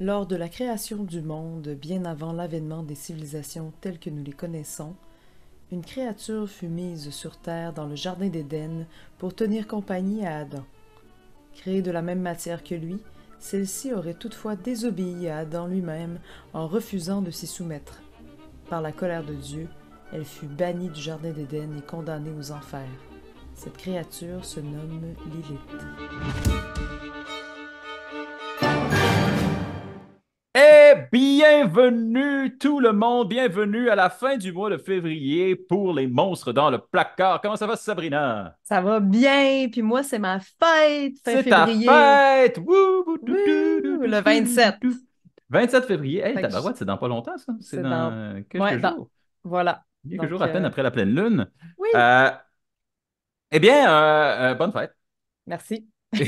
Lors de la création du monde, bien avant l'avènement des civilisations telles que nous les connaissons, une créature fut mise sur terre dans le jardin d'Éden pour tenir compagnie à Adam. Créée de la même matière que lui, celle-ci aurait toutefois désobéi à Adam lui-même en refusant de s'y soumettre. Par la colère de Dieu, elle fut bannie du jardin d'Éden et condamnée aux enfers. Cette créature se nomme Lilith. Bienvenue tout le monde, bienvenue à la fin du mois de février pour les monstres dans le placard. Comment ça va Sabrina? Ça va bien, puis moi c'est ma fête fin C'est ta fête! le 27. 27 février, hey, c'est dans pas longtemps ça? C'est dans, quelques jours. Voilà. Quelques jours à peine euh, après la pleine lune. Oui. Euh, eh bien, euh, bonne fête. Merci.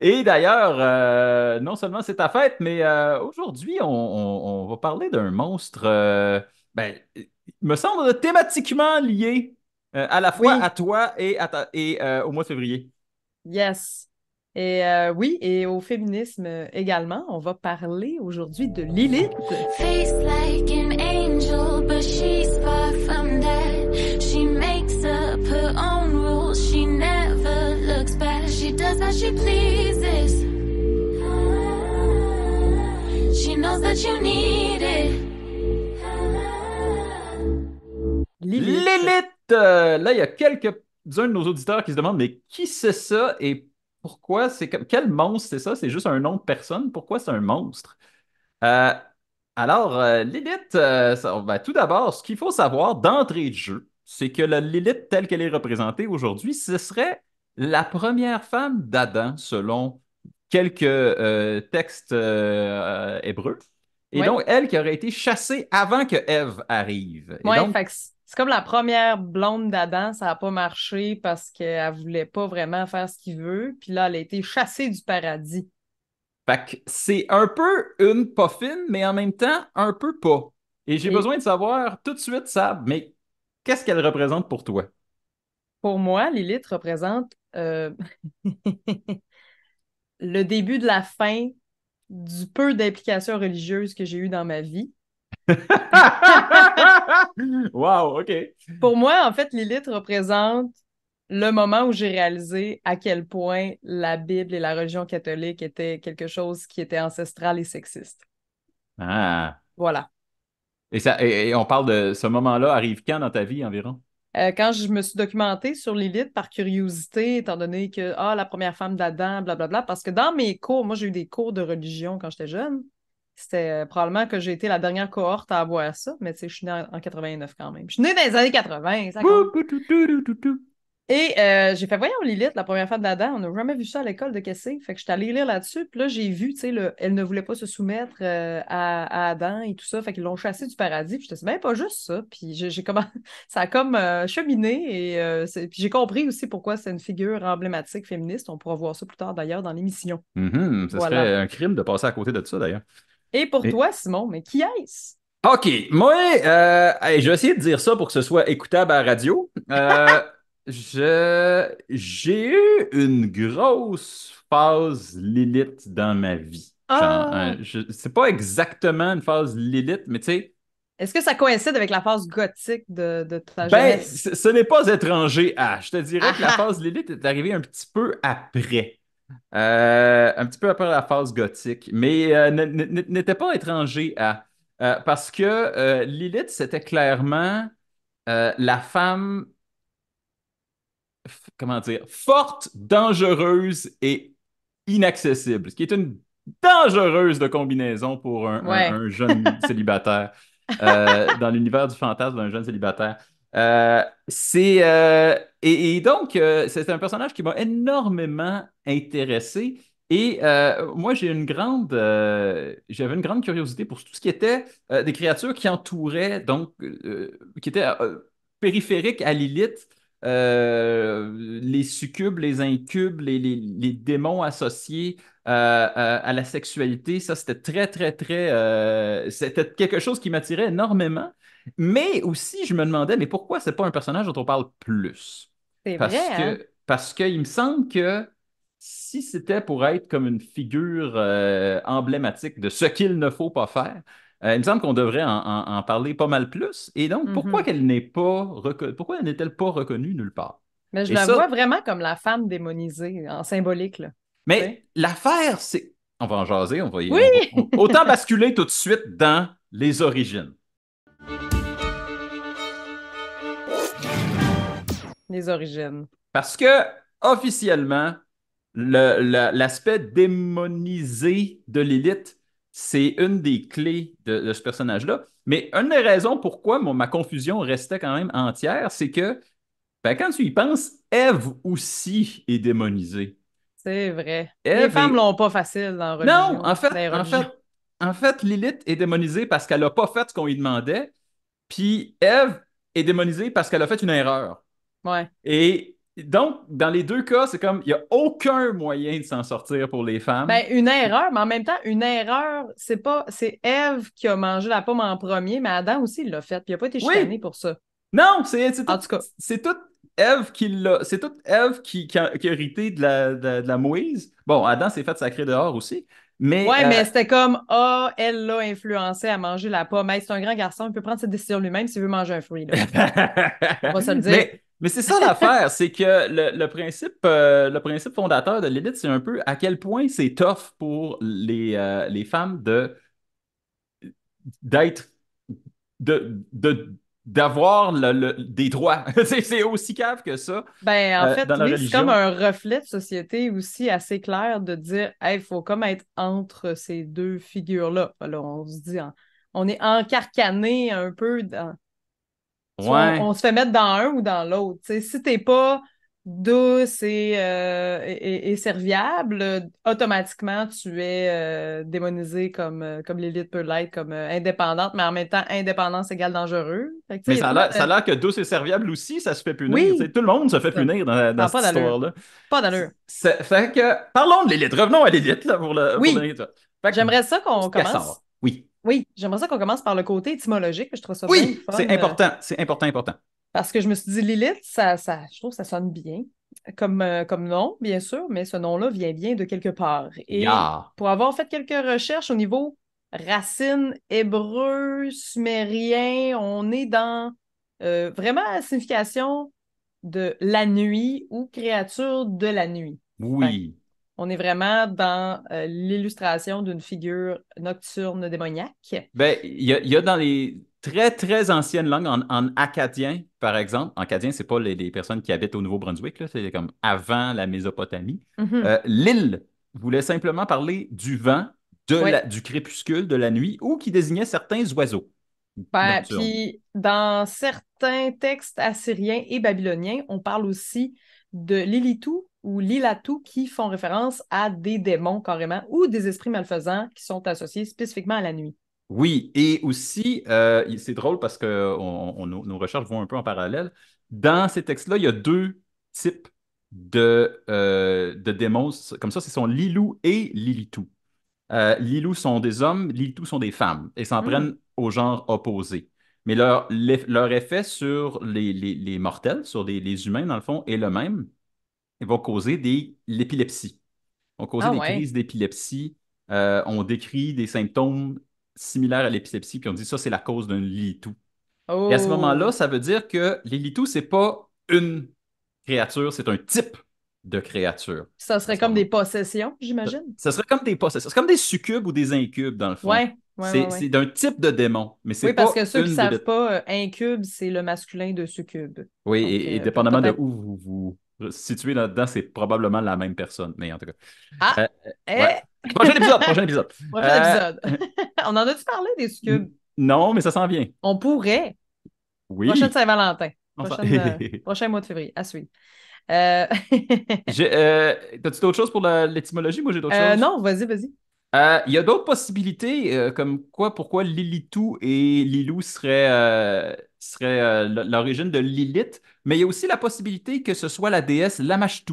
Et d'ailleurs, euh, non seulement c'est ta fête, mais euh, aujourd'hui, on, va parler d'un monstre, euh, ben, il me semble thématiquement lié à la fois à toi et, à et au mois de février. Yes. Et oui, et au féminisme également, on va parler aujourd'hui de Lilith. Face Lilith! Euh, là, il y a quelques-uns de nos auditeurs qui se demandent mais qui c'est ça et pourquoi c'est. comme Quel monstre c'est ça? C'est juste un nom de personne. Pourquoi c'est un monstre? Euh, alors, euh, Lilith, tout d'abord, ce qu'il faut savoir d'entrée de jeu, c'est que la Lilith telle qu'elle est représentée aujourd'hui, ce serait la première femme d'Adam, selon quelques euh, textes euh, hébreux. Et donc, elle qui aurait été chassée avant que Ève arrive. Oui, c'est comme la première blonde d'Adam, ça n'a pas marché parce qu'elle ne voulait pas vraiment faire ce qu'il veut. Puis là, elle a été chassée du paradis. Fait que c'est un peu une pas mais en même temps, un peu pas. Et j'ai besoin de savoir tout de suite, ça, mais qu'est-ce qu'elle représente pour toi? Pour moi, Lilith représente euh, le début de la fin du peu d'implications religieuses que j'ai eues dans ma vie. wow, OK. Pour moi, en fait, Lilith représente le moment où j'ai réalisé à quel point la Bible et la religion catholique étaient quelque chose qui était ancestral et sexiste. Ah. Voilà. Et, ça, et on parle de ce moment-là, arrive quand dans ta vie environ? Euh, quand je me suis documentée sur l'élite par curiosité, étant donné que, ah, la première femme d'Adam, blablabla, parce que dans mes cours, moi, j'ai eu des cours de religion quand j'étais jeune. C'était euh, probablement que j'ai été la dernière cohorte à avoir ça, mais tu sais, je suis née en, 89 quand même. Je suis née dans les années 80. Ça et euh, j'ai fait, voyons, Lilith, la première femme d'Adam, on n'a jamais vu ça à l'école de Kessé. Fait que je suis allée lire là-dessus. Puis là, j'ai vu, tu sais, elle ne voulait pas se soumettre euh, à, Adam et tout ça. Fait qu'ils l'ont chassé du paradis. Puis je te même pas juste ça. Puis j'ai comment ça a comme euh, cheminé. Et puis j'ai compris aussi pourquoi c'est une figure emblématique féministe. On pourra voir ça plus tard d'ailleurs dans l'émission. Mm-hmm, ça serait un crime de passer à côté de ça d'ailleurs. Et pour toi, Simon, mais qui est-ce? OK. Moi, je vais essayer de dire ça pour que ce soit écoutable à la radio. j'ai eu une grosse phase Lilith dans ma vie. Ah! C'est pas exactement une phase Lilith, mais tu sais. Est-ce que ça coïncide avec la phase gothique de, de ta ben, ce n'est pas étranger à. Je te dirais que la ah! phase Lilith est arrivée un petit peu après. Euh, un petit peu après la phase gothique, mais euh, n'était pas étranger à. Euh, parce que Lilith, c'était clairement la femme comment dire, forte, dangereuse et inaccessible, ce qui est une dangereuse de combinaison pour un, jeune célibataire euh, dans l'univers du fantasme d'un jeune célibataire. Euh, c'est euh, et, donc c'est un personnage qui m'a énormément intéressé et moi j'ai une grande j'avais une grande curiosité pour tout ce qui était des créatures qui entouraient donc qui étaient périphériques à Lilith euh, les succubes, les incubes, les, les, démons associés euh, euh, à, la sexualité. Ça, c'était très, très, très. c'était quelque chose qui m'attirait énormément. Mais aussi, je me demandais, mais pourquoi c'est pas un personnage dont on parle plus? parce Que, hein? Parce qu'il me semble que si c'était pour être comme une figure emblématique de ce qu'il ne faut pas faire, euh, il me semble qu'on devrait en, parler pas mal plus. Et donc, mm-hmm. pourquoi qu'elle n'est pas pourquoi n'est-elle pas reconnue nulle part? Mais ben, je la vois vraiment comme la femme démonisée, en symbolique. Mais l'affaire, c'est. On va en jaser, on va y. Oui! Autant basculer tout de suite dans les origines. Les origines. Parce que, officiellement, l'aspect démonisé de l'élite c'est une des clés de, ce personnage-là. Mais une des raisons pourquoi ma confusion restait quand même entière, c'est que ben, quand tu y penses, Ève aussi est démonisée. C'est vrai. les femmes l'ont pas facile dans la religion. Non, en fait, en fait, Lilith est démonisée parce qu'elle n'a pas fait ce qu'on lui demandait. Puis Ève est démonisée parce qu'elle a fait une erreur. Ouais. Et donc, dans les deux cas, c'est comme il n'y a aucun moyen de s'en sortir pour les femmes. Ben, une erreur, mais en même temps, une erreur, c'est pas c'est Ève qui a mangé la pomme en premier, mais Adam aussi l'a fait. puis il n'a pas été pour ça. Non, c'est en tout cas. C'est Ève qui l'a. C'est toute Ève qui, a, hérité de la, de, la Moïse. Bon, Adam s'est fait sacrer dehors aussi. Mais, ouais, mais euh, c'était comme oh, elle l'a influencé à manger la pomme. Mais c'est un grand garçon, il peut prendre cette décision lui-même s'il veut manger un fruit. On va se le dire. Mais c'est ça l'affaire, c'est que le, principe, euh, le principe fondateur de l'élite, c'est un peu à quel point c'est tough pour les, euh, les femmes de d'être de, d'avoir des droits. c'est aussi cave que ça. Ben, en euh, fait, c'est comme un reflet de société aussi assez clair de dire il faut comme être entre ces deux figures-là. Alors on se dit, on est encarcané un peu dans, on, se fait mettre dans un ou dans l'autre. Si t'es pas douce et, euh, serviable, automatiquement, tu es euh, démonisé comme, euh, comme l'élite peut l'être, comme indépendante, mais en même temps, indépendance égale dangereux. mais ça a l'air que douce et serviable aussi, ça se fait punir. Tout le monde se fait punir dans, dans cette histoire-là. Pas d'allure. Fait que, parlons de l'élite. Revenons à l'élite pour le. Oui. J'aimerais ça qu'on commence. Oui. Oui, j'aimerais ça qu'on commence par le côté étymologique. Je trouve ça Oui, c'est euh, important, c'est important, important. Parce que je me suis dit, Lilith, ça, ça, je trouve que ça sonne bien comme, euh, comme nom, bien sûr, mais ce nom-là vient bien de quelque part. Et pour avoir fait quelques recherches au niveau racines hébreu, sumérien, on est dans euh, vraiment la signification de la nuit ou créature de la nuit. Oui. On est vraiment dans euh, l'illustration d'une figure nocturne démoniaque. Ben, il y, a dans les très, très anciennes langues, en, acadien, par exemple, en acadien, c'est pas les, personnes qui habitent au Nouveau-Brunswick, c'est comme avant la Mésopotamie. Mm-hmm. Euh, l'île voulait simplement parler du vent, de du crépuscule, de la nuit, ou qui désignait certains oiseaux. Ben, puis dans certains textes assyriens et babyloniens, on parle aussi de Lilitou ou Lilatou qui font référence à des démons carrément ou des esprits malfaisants qui sont associés spécifiquement à la nuit. Oui, et aussi, euh, c'est drôle parce que nos recherches vont un peu en parallèle. Dans ces textes-là, il y a deux types de, euh, démons. Comme ça, ce sont Lilou et Lilitou. Euh, Lilou sont des hommes, Lilitou sont des femmes et s'en hmm. prennent au genre opposé. Mais leur, leur effet sur les, les, mortels, sur les, humains, dans le fond, est le même. Ils vont causer des l'épilepsie. Ils vont causer ah des crises d'épilepsie. Euh, on décrit des symptômes similaires à l'épilepsie, puis on dit ça, c'est la cause d'un litou. Et à ce oh. moment-là, ça veut dire que les litous, c'est pas une créature, c'est un type de créature. Ça serait comme des possessions, j'imagine. Ça, ça, serait comme des possessions. C'est comme des succubes ou des incubes, dans le fond. Ouais c'est d'un type de démon, mais c'est oui, pas parce que ceux qui ne savent pas, euh, incube, c'est le masculin de succube. Oui, et, euh, dépendamment de où vous vous situez là-dedans, c'est probablement la même personne, mais en tout cas. Ah! Euh, eh! Prochain épisode! Prochain épisode! Prochain épisode. On en a-tu parlé des succubes? Non, mais ça s'en vient. On pourrait. Oui. Prochaine Saint-Valentin. prochain mois de février, à suivre. Euh... T'as-tu d'autres choses pour l'étymologie? Moi, j'ai d'autres choses. Non, vas-y, vas-y. Euh, il y a d'autres possibilités, euh, comme quoi, pourquoi Lilitou et Lilou seraient, euh, l'origine de Lilith, mais il y a aussi la possibilité que ce soit la déesse Lamashtu,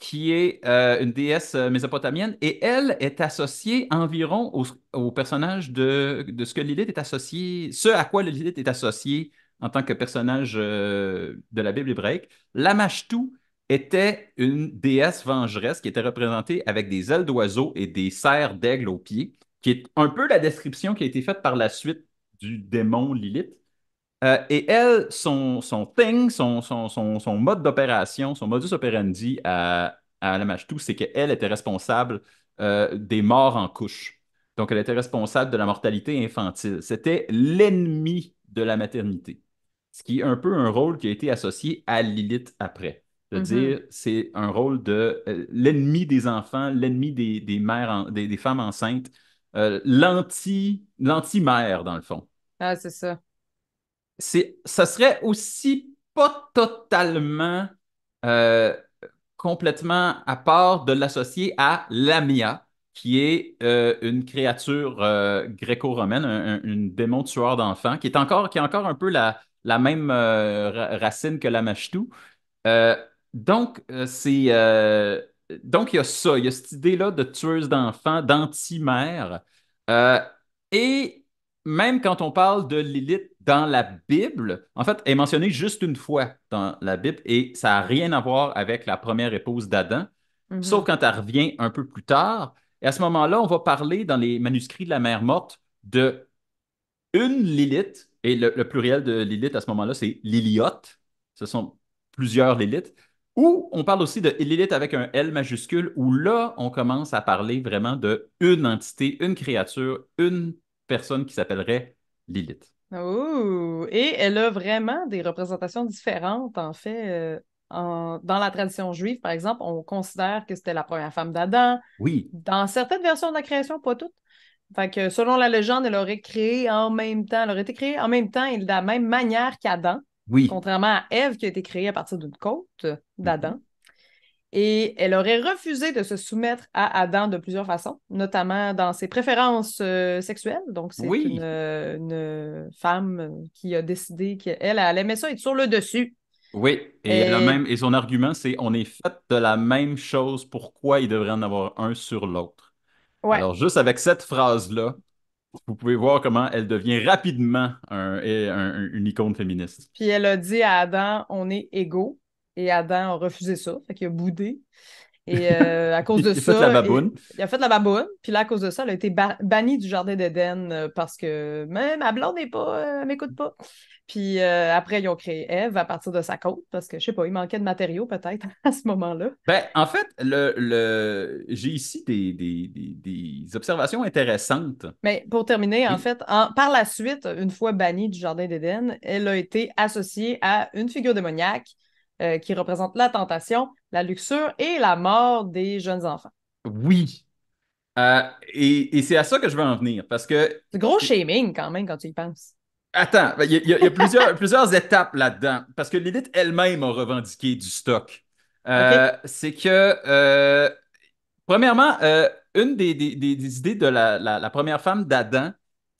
qui est une déesse mésopotamienne, et elle est associée environ au, personnage de, ce que Lilith est associée, ce à quoi Lilith est associée en tant que personnage de la Bible hébraïque. Lamashtu était une déesse vengeresse qui était représentée avec des ailes d'oiseau et des serres d'aigle aux pieds, qui est un peu la description qui a été faite par la suite du démon Lilith. Euh, et elle, son, son thing, son, son, mode d'opération, son modus operandi à, à la tout, c'est qu'elle était responsable euh, des morts en couche. Donc, elle était responsable de la mortalité infantile. C'était l'ennemi de la maternité, ce qui est un peu un rôle qui a été associé à Lilith après de mm-hmm. dire c'est un rôle de euh, l'ennemi des enfants, l'ennemi des, mères, des, femmes enceintes, euh, l'anti-mère, dans le fond. Ah, c'est ça. Ça serait aussi pas totalement euh, complètement à part de l'associer à Lamia, qui est une créature gréco-romaine, une démon tueur d'enfants, qui, est encore, qui est encore un peu la, la même racine que la Machtou. Donc, euh, c'est. Euh, donc, il y a ça, il y a cette idée-là de tueuse d'enfants, d'anti-mère. Euh, et même quand on parle de Lilith dans la Bible, en fait, elle est mentionnée juste une fois dans la Bible et ça n'a rien à voir avec la première épouse d'Adam, mm-hmm. sauf quand elle revient un peu plus tard. Et à ce moment-là, on va parler dans les manuscrits de la Mère morte de une Lilith, et le, pluriel de Lilith à ce moment-là, c'est Liliot, Ce sont plusieurs Liliths, ou on parle aussi de Lilith avec un L majuscule, où là, on commence à parler vraiment de une entité, une créature, une personne qui s'appellerait Lilith. Oh, et elle a vraiment des représentations différentes, en fait. Euh, dans la tradition juive, par exemple, on considère que c'était la première femme d'Adam. Oui. Dans certaines versions de la création, pas toutes. Fait que selon la légende, elle aurait créé en même temps, elle aurait été créée en même temps et de la même manière qu'Adam. Contrairement à Ève qui a été créée à partir d'une côte d'Adam. Mm-hmm. Et elle aurait refusé de se soumettre à Adam de plusieurs façons, notamment dans ses préférences euh, sexuelles. Donc, c'est euh, une, femme qui a décidé qu'elle elle mettre ça être sur le dessus. Oui, et, et son argument, c'est on est fait de la même chose, pourquoi il devrait en avoir un sur l'autre? Alors, juste avec cette phrase-là, vous pouvez voir comment elle devient rapidement un, une icône féministe. Puis elle a dit à Adam, on est égaux. Et Adam a refusé ça, fait qu'il a boudé. Et euh, à cause de ça. Il, a fait de la baboune. Puis là, à cause de ça, elle a été bannie du jardin d'Éden euh, parce que même ma blonde n'est pas, euh, m'écoute pas. Puis après, ils ont créé Eve à partir de sa côte parce que je sais pas, il manquait de matériaux peut-être à ce moment-là. Ben, en fait, le, j'ai ici des, observations intéressantes. Mais pour terminer, en fait, par la suite, une fois bannie du jardin d'Éden, elle a été associée à une figure démoniaque euh, qui représente la tentation, la luxure et la mort des jeunes enfants. Oui. Euh, et, c'est à ça que je veux en venir, parce que... Gros shaming quand même quand tu y penses. Attends, ben, il y, a, plusieurs, plusieurs étapes là-dedans, parce que l'élite elle-même a revendiqué du stock. Euh, c'est que, premièrement, une des, idées de la, la première femme d'Adam,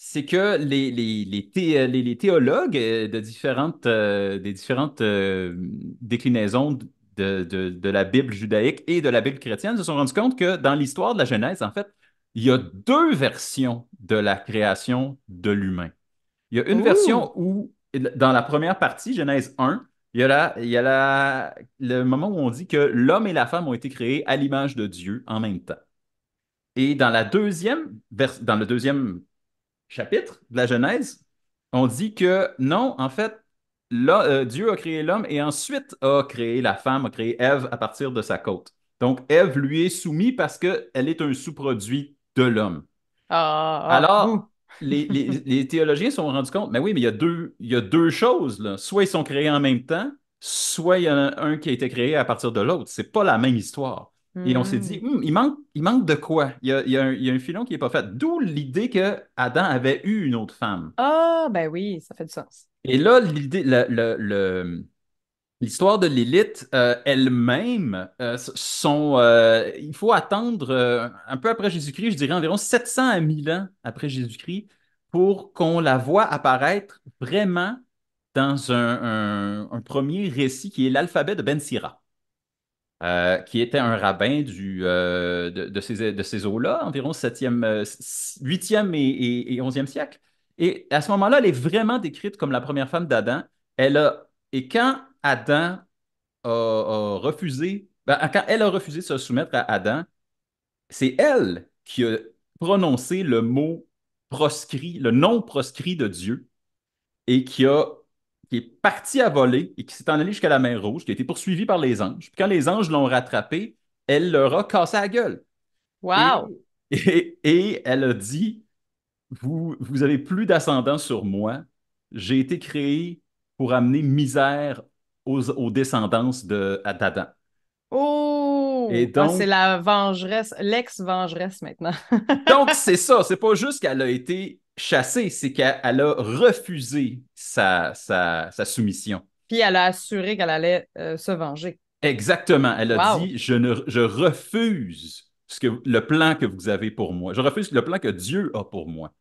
c'est que les, les, euh, théologues euh, de différentes, euh, des différentes déclinaisons de, la Bible judaïque et de la Bible chrétienne se sont rendus compte que dans l'histoire de la Genèse, en fait, il y a deux versions de la création de l'humain. Il y a une version où, dans la première partie, Genèse 1, il y a, il y a le moment où on dit que l'homme et la femme ont été créés à l'image de Dieu en même temps. Et dans, la deuxième, dans le deuxième chapitre de la Genèse, on dit que non, en fait, là, euh, Dieu a créé l'homme et ensuite a créé la femme, a créé Ève à partir de sa côte. Donc, Ève lui est soumise parce qu'elle est un sous-produit de l'homme. Ah, ah, ah. Alors, les, théologiens se sont rendus compte, mais oui, mais il y a deux, il y a deux choses. Soit ils sont créés en même temps, soit il y en a un qui a été créé à partir de l'autre. C'est pas la même histoire. Et on s'est dit, hmm. Hmm, il, manque, il manque de quoi? Il y a, un, filon qui n'est pas fait. D'où l'idée que Adam avait eu une autre femme. Ah, ben oui, ça fait du sens. Et là, l'idée, l'histoire de l'élite euh, elle-même, euh, euh, il faut attendre un peu après Jésus-Christ, je dirais environ 700 à 1000 ans après Jésus-Christ, pour qu'on la voie apparaître vraiment dans un, premier récit qui est l'alphabet de Ben Sirah. Euh, qui était un rabbin euh, de, ces, eaux-là, environ 7e, 8e euh, et, 11e siècle. Et à ce moment-là, elle est vraiment décrite comme la première femme d'Adam. Elle et quand Adam a, refusé, ben, quand elle a refusé de se soumettre à Adam, c'est elle qui a prononcé le mot proscrit, le nom proscrit de Dieu, et qui a qui est parti à voler et qui s'est en allé jusqu'à la mer Rouge, qui a été poursuivi par les anges. Puis quand les anges l'ont rattrapé, elle leur a cassé la gueule. Wow! Et, elle a dit Vous, vous avez plus d'ascendant sur moi. J'ai été créé pour amener misère aux, descendances de d'Adam. Oh! Et ah, donc, c'est la vengeresse, l'ex-vengeresse maintenant. donc, c'est ça. C'est pas juste qu'elle a été chassée, c'est qu'elle a refusé sa, sa, soumission. Puis elle a assuré qu'elle allait euh, se venger. Exactement. Elle a dit je, je refuse ce que, le plan que vous avez pour moi. Je refuse le plan que Dieu a pour moi.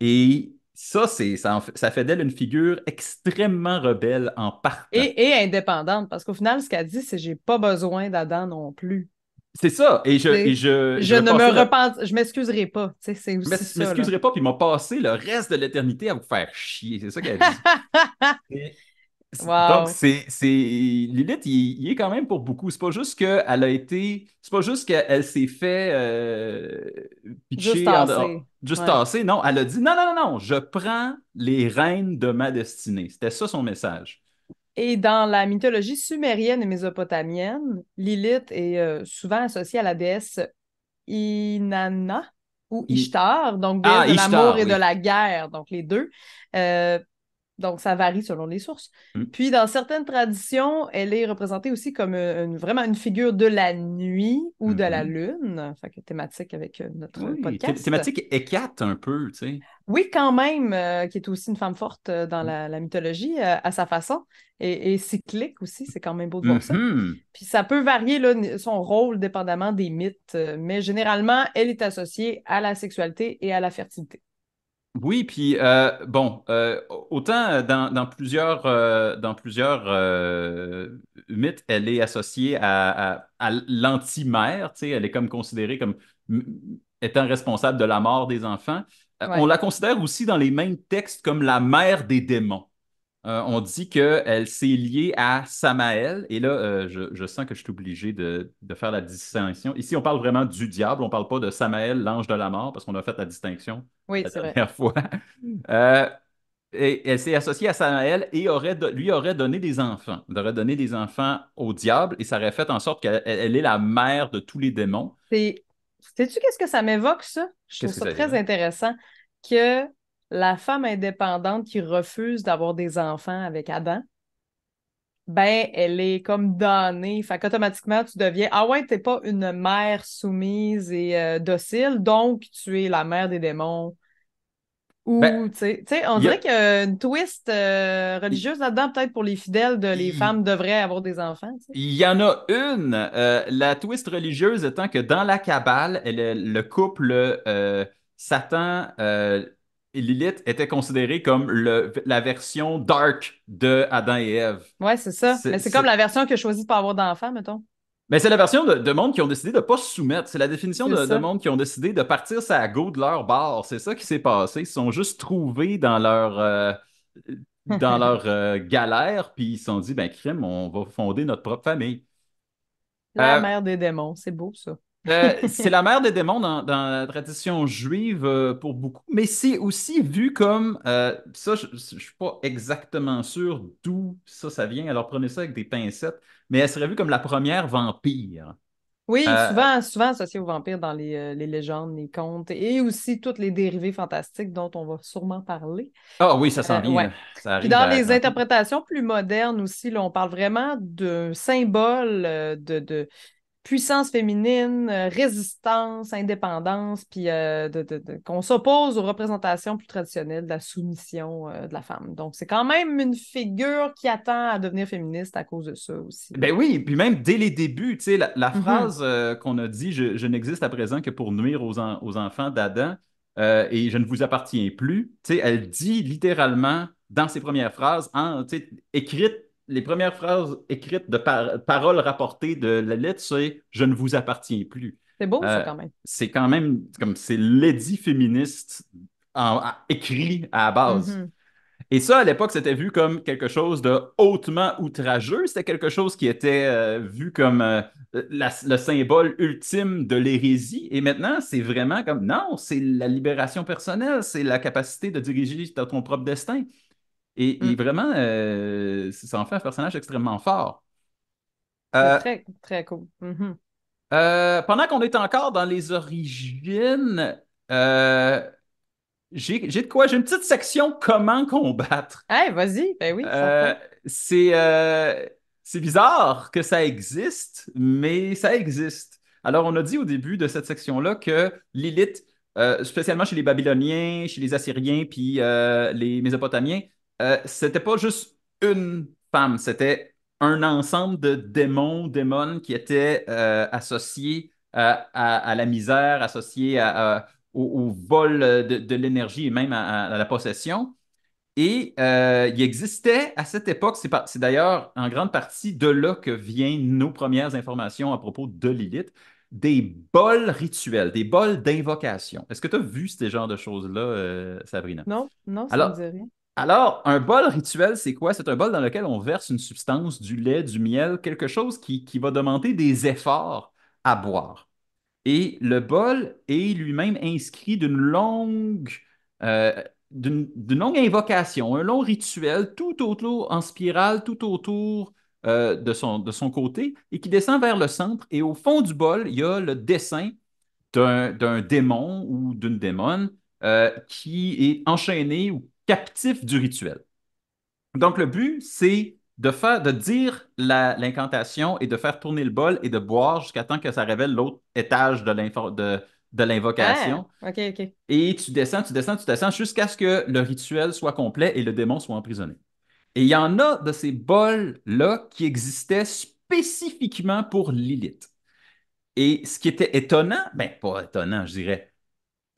Et ça, c'est, ça, fait d'elle une figure extrêmement rebelle en partie. Et, et, indépendante, parce qu'au final, ce qu'elle dit, c'est j'ai pas besoin d'Adam non plus. C'est ça. Et je, je, je, ne me la... pas, je m'excuserai pas. tu sais, C'est aussi je m'excuserai pas, puis m'a passé le reste de l'éternité à vous faire chier. C'est ça qu'elle dit. Donc, c'est, Lilith, il, est quand même pour beaucoup. C'est pas juste qu'elle a été. C'est pas juste qu'elle s'est fait euh, pitcher. Juste tasser. Non, elle a dit non, non, non, non, je prends les rênes de ma destinée. C'était ça son message. Et dans la mythologie sumérienne et mésopotamienne, Lilith est euh, souvent associée à la déesse Inanna ou Ishtar, donc ah, de l'amour et de la guerre, donc les deux. Euh, donc, ça varie selon les sources. Mm. Puis, dans certaines traditions, elle est représentée aussi comme euh, vraiment une figure de la nuit ou de la mm-hmm. lune. Fait que thématique avec notre podcast. Thématique écate un peu, tu sais. Oui, quand même, qui est aussi une femme forte dans mm. la, mythologie à sa façon et, cyclique aussi, c'est quand même beau de voir ça. Mm-hmm. Puis ça peut varier son rôle dépendamment des mythes, euh, mais généralement, elle est associée à la sexualité et à la fertilité. Oui, puis euh, bon, euh, autant dans, plusieurs, dans plusieurs mythes, elle est associée à, à, l'anti-mère, elle est comme considérée comme étant responsable de la mort des enfants. On la considère aussi dans les mêmes textes comme la mère des démons. Euh, on dit qu'elle s'est liée à Samaël. Et là, euh, je, sens que je suis obligé de, faire la distinction. Ici, on parle vraiment du diable. On ne parle pas de Samaël, l'ange de la mort, parce qu'on a fait la distinction la dernière fois. Euh, et, elle s'est associée à Samaël et lui aurait donné des enfants. Elle aurait donné des enfants au diable et ça aurait fait en sorte qu'elle est la mère de tous les démons. Sais-tu qu'est-ce que ça m'évoque, ça? Je trouve ça, très intéressant. Que la femme indépendante qui refuse d'avoir des enfants avec Adam, ben, elle est comme donnée. Fait qu'automatiquement, tu deviens Ah ouais, t'es pas une mère soumise et euh, docile, donc tu es la mère des démons. Ou, ben, tu sais, on dirait qu'il y a une twist euh, religieuse là-dedans, peut-être pour les fidèles, de les femmes devraient avoir des enfants. Il y en a une. Euh, la twist religieuse étant que dans la cabale le couple Satan Lilith était considérée comme la version dark de Adam et Ève. Ouais, c'est ça. Mais c'est comme la version que choisit de pas avoir d'enfant, mettons. Mais c'est la version de, monde qui ont décidé de ne pas se soumettre. C'est la définition de, monde qui ont décidé de partir ça à go de leur bar. C'est ça qui s'est passé. Ils se sont juste trouvés dans leur. Euh, dans leur euh, galère, puis ils se sont dit, ben crime, on va fonder notre propre famille. La euh, mère des démons, c'est beau ça. Euh, c'est la mère des démons dans, la tradition juive euh, pour beaucoup, mais c'est aussi vu comme, euh, ça je ne suis pas exactement sûr d'où ça, vient, alors prenez ça avec des pincettes, mais elle serait vue comme la première vampire. Oui, souvent, souvent associée aux vampires dans les, légendes, les contes, et aussi toutes les dérivées fantastiques dont on va sûrement parler. Ah oui, ça s'en vient. Puis dans les interprétations plus modernes aussi, on parle vraiment d'un symbole de puissance féminine, euh, résistance, indépendance, puis euh, de, qu'on s'oppose aux représentations plus traditionnelles de la soumission euh, de la femme. Donc, c'est quand même une figure qui attend à devenir féministe à cause de ça aussi. Ben oui, puis même dès les débuts, tu la, mm-hmm. phrase qu'on a dit, je, n'existe à présent que pour nuire aux, enfants d'Adam et je ne vous appartiens plus, tu elle dit littéralement dans ses premières phrases, en, écrite les premières phrases écrites de paroles rapportées de la lettre, c'est Je ne vous appartiens plus. C'est beau, ça, euh, quand même. C'est quand même comme c'est l'édit féministe en, écrit à la base. Mm-hmm. Et ça, à l'époque, c'était vu comme quelque chose de hautement outrageux. C'était quelque chose qui était euh, vu comme euh, le symbole ultime de l'hérésie. Et maintenant, c'est vraiment comme non, c'est la libération personnelle, c'est la capacité de diriger ton propre destin. Et, mm. vraiment, euh, ça en fait un personnage extrêmement fort. Euh, très, très cool. Mm-hmm. Euh, pendant qu'on est encore dans les origines, j'ai de quoi? J'ai une petite section comment combattre. Eh, vas-y, ben oui. C'est c'est bizarre que ça existe, mais ça existe. Alors, on a dit au début de cette section-là que l'élite, spécialement chez les Babyloniens, chez les Assyriens, puis les Mésopotamiens, euh, c'était pas juste une femme, c'était un ensemble de démons, démons qui étaient euh, associés euh, à, la misère, associés au, vol de, l'énergie et même à, la possession. Et il existait à cette époque, c'est d'ailleurs en grande partie de là que viennent nos premières informations à propos de Lilith, des bols rituels, des bols d'invocation. Est-ce que tu as vu ces genre de choses-là, Sabrina? Non, non, ça ne me dit rien. Alors, un bol rituel, c'est quoi? C'est un bol dans lequel on verse une substance, du lait, du miel, quelque chose qui, va demander des efforts à boire. Et le bol est lui-même inscrit d'une longue, euh, invocation, un long rituel tout autour, en spirale, tout autour euh, de, son, de son côté, et qui descend vers le centre. Et au fond du bol, il y a le dessin d'un démon ou d'une démone euh, qui est enchaîné ou captif du rituel. Donc, le but, c'est de, faire, de dire l'incantation et de faire tourner le bol et de boire jusqu'à temps que ça révèle l'autre étage de De, l'invocation. Ah, et tu descends, tu descends, tu descends jusqu'à ce que le rituel soit complet et le démon soit emprisonné. Et il y en a de ces bols-là qui existaient spécifiquement pour Lilith. Et ce qui était étonnant, ben pas étonnant, je dirais,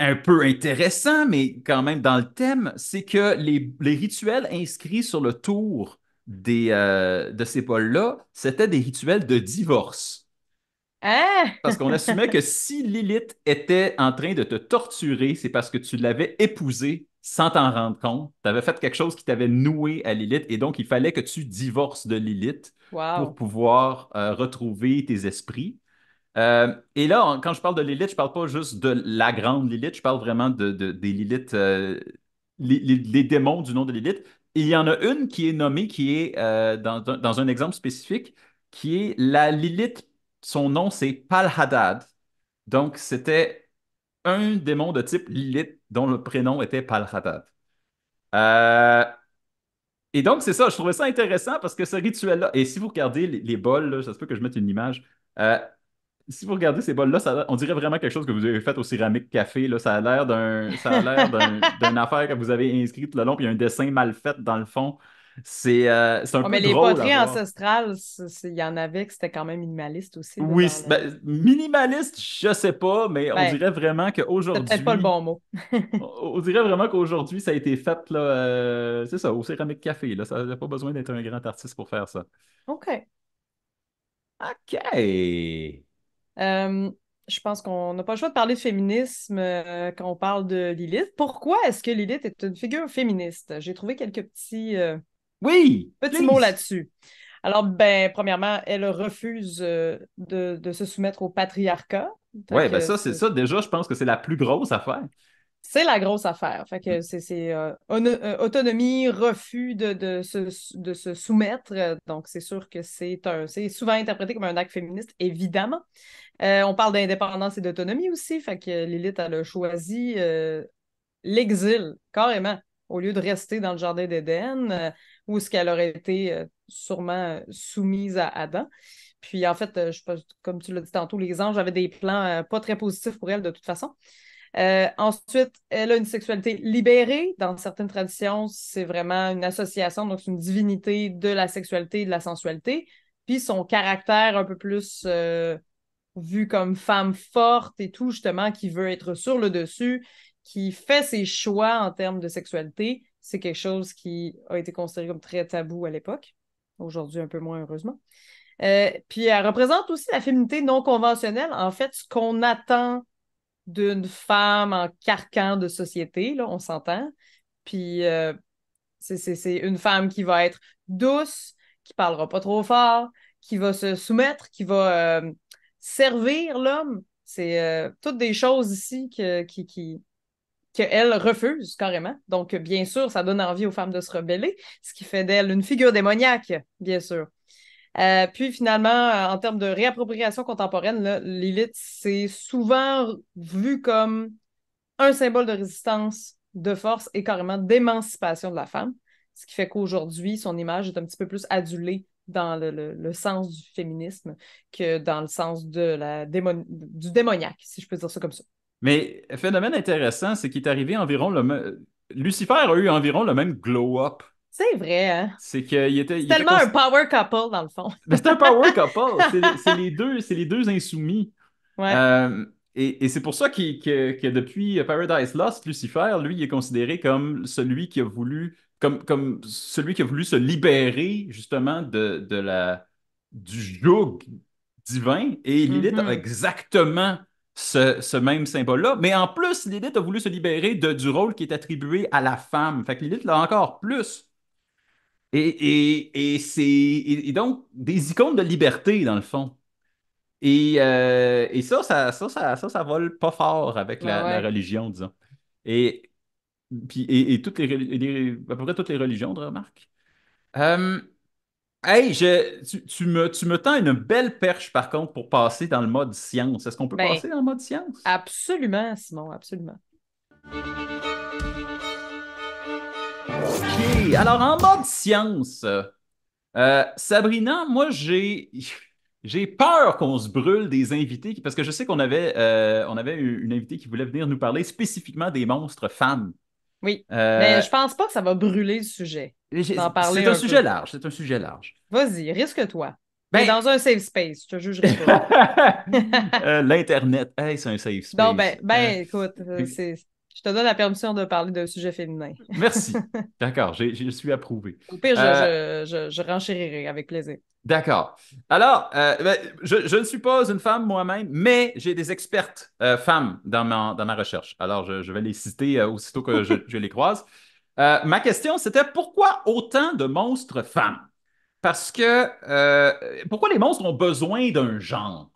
un peu intéressant, mais quand même dans le thème, c'est que les, rituels inscrits sur le tour des, euh, de ces pôles-là, c'était des rituels de divorce. Hein? Parce qu'on assumait que si Lilith était en train de te torturer, c'est parce que tu l'avais épousée sans t'en rendre compte. Tu avais fait quelque chose qui t'avait noué à Lilith et donc il fallait que tu divorces de Lilith pour pouvoir euh, retrouver tes esprits. Euh, et là, quand je parle de Lilith je ne parle pas juste de la grande Lilith, je parle vraiment de, des Lilith, euh, les, démons du nom de Lilith. il y en a une qui est nommée, qui est euh, dans, un exemple spécifique, qui est la Lilith, son nom c'est Palhadad. Donc c'était un démon de type Lilith dont le prénom était Palhadad. et donc c'est ça, je trouvais ça intéressant parce que ce rituel-là, et si vous regardez les, bols, ça se peut que je mette une image si vous regardez ces bols-là, on dirait vraiment quelque chose que vous avez fait au céramique café. Là. Ça a l'air d'une affaire que vous avez inscrite tout le long, puis il y a un dessin mal fait dans le fond. C'est, euh, un peu mais les poteries ancestrales, il y en avait que c'était quand même minimaliste aussi. oui, ben, minimaliste, je sais pas, mais on ben, dirait vraiment qu'aujourd'hui. C'est peut pas le bon mot. on dirait vraiment qu'aujourd'hui, ça a été fait, là, euh, ça, au céramique café. Là, ça n'a pas besoin d'être un grand artiste pour faire ça. OK. OK. Euh, je pense qu'on n'a pas le choix de parler de féminisme euh, quand on parle de Lilith. Pourquoi est-ce que Lilith est une figure féministe? J'ai trouvé quelques petits, euh, oui, mots là-dessus. Alors, ben, premièrement, elle refuse de, se soumettre au patriarcat. Oui, ben ça, c'est ça. Déjà, je pense que c'est la plus grosse affaire. C'est la grosse affaire. Fait que mm. c'est euh, euh, autonomie, refus de, se, soumettre. Donc, c'est sûr que c'est souvent interprété comme un acte féministe, évidemment. Euh, on parle d'indépendance et d'autonomie aussi. Fait que l'élite, elle a choisi l'exil, carrément, au lieu de rester dans le jardin d'Éden, où ce qu'elle aurait été sûrement soumise à Adam. Puis, en fait, je, comme tu l'as dit tantôt, les anges avaient des plans pas très positifs pour elle de toute façon. Euh, ensuite, elle a une sexualité libérée. Dans certaines traditions, c'est vraiment une association, donc c'est une divinité de la sexualité et de la sensualité. Puis son caractère un peu plus euh, vu comme femme forte et tout, justement, qui veut être sur le dessus, qui fait ses choix en termes de sexualité, c'est quelque chose qui a été considéré comme très tabou à l'époque. Aujourd'hui, un peu moins, heureusement. Euh, puis elle représente aussi la féminité non conventionnelle. En fait, ce qu'on attend d'une femme en carcan de société, là, on s'entend. Puis euh, c'est une femme qui va être douce, qui parlera pas trop fort, qui va se soumettre, qui va euh, servir l'homme. C'est euh, toutes des choses ici que, qui, qui, qu'elle refuse carrément. Donc, bien sûr, ça donne envie aux femmes de se rebeller, ce qui fait d'elle une figure démoniaque, bien sûr. Euh, puis finalement, euh, en termes de réappropriation contemporaine, l'élite, c'est souvent vu comme un symbole de résistance, de force et carrément d'émancipation de la femme, ce qui fait qu'aujourd'hui, son image est un petit peu plus adulée dans le, sens du féminisme que dans le sens du démoniaque, si je peux dire ça comme ça. Mais phénomène intéressant, c'est qu'il est arrivé environ le Lucifer a eu environ le même glow-up c'est vrai. Hein. C'est qu'il était. tellement un power couple, dans le fond. Ben, c'est un power couple. c'est les, deux, insoumis. Euh, et, c'est pour ça que, depuis Paradise Lost, Lucifer, lui, il est considéré comme celui qui a voulu, comme, comme celui qui a voulu se libérer justement de, la, du joug divin. Et Lilith mm-hmm. a exactement ce, même symbole-là. Mais en plus, Lilith a voulu se libérer de, du rôle qui est attribué à la femme. Fait que Lilith l'a encore plus. Et, et, et c'est donc des icônes de liberté, dans le fond. Et, euh, et ça, ça, ça, ça, ça, vole pas fort avec la, religion, disons. Et, puis, et, toutes les, à peu près toutes les religions, de remarque. hey, je, tu, me, tu me tends une belle perche, par contre, pour passer dans le mode science. Est-ce qu'on peut ben, passer dans le mode science? Absolument, Simon, absolument. Alors, en mode science, euh, Sabrina, moi, j'ai. J'ai peur qu'on se brûle des invités parce que je sais qu'on avait, euh, on avait une invitée qui voulait venir nous parler spécifiquement des monstres femmes. Oui. Euh, mais je pense pas que ça va brûler le sujet. C'est un, sujet large. C'est un sujet large. Vas-y, risque-toi. Ben, dans un safe space, je te jugerai pas. L'Internet, c'est un safe space. Non, ben, ben écoute, c'est je te donne la permission de parler de sujet féminin. Merci. D'accord, je suis approuvé. Au pire, je, euh, renchérirai avec plaisir. D'accord. Alors, euh, ben, je, ne suis pas une femme moi-même, mais j'ai des expertes euh, femmes dans ma recherche. Alors, je, vais les citer aussitôt que je, les croise. ma question, c'était pourquoi autant de monstres femmes? Parce que pourquoi les monstres ont besoin d'un genre?